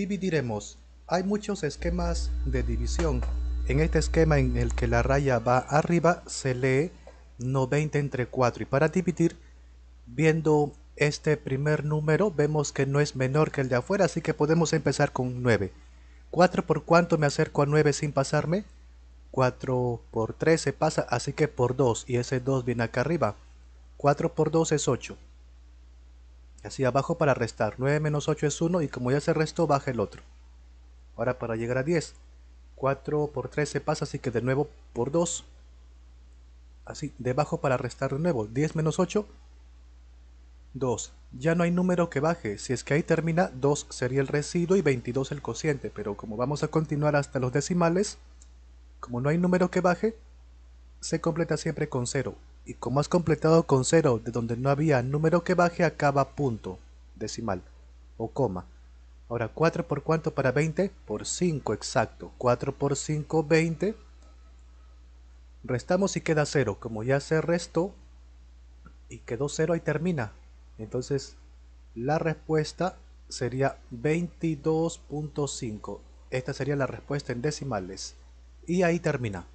Dividiremos. Hay muchos esquemas de división. En este esquema en el que la raya va arriba se lee 90 entre 4. Y para dividir, viendo este primer número, vemos que no es menor que el de afuera, así que podemos empezar con 9. 4 por cuánto me acerco a 9 sin pasarme? 4 por 3 se pasa, así que por 2, y ese 2 viene acá arriba. 4 por 2 es 8 así abajo para restar. 9 menos 8 es 1 y como ya se restó, baja el otro. Ahora para llegar a 10, 4 por 3 se pasa, así que de nuevo por 2. Así, debajo para restar de nuevo. 10 menos 8, 2. Ya no hay número que baje, si es que ahí termina, 2 sería el residuo y 22 el cociente, pero como vamos a continuar hasta los decimales, como no hay número que baje, se completa siempre con 0 y como has completado con 0 de donde no había número que baje acaba punto decimal o coma. Ahora 4 por cuánto para 20? Por 5 exacto. 4 por 5 20. Restamos y queda 0. Como ya se restó y quedó 0 y termina. Entonces la respuesta sería 22.5. Esta sería la respuesta en decimales. Y ahí termina.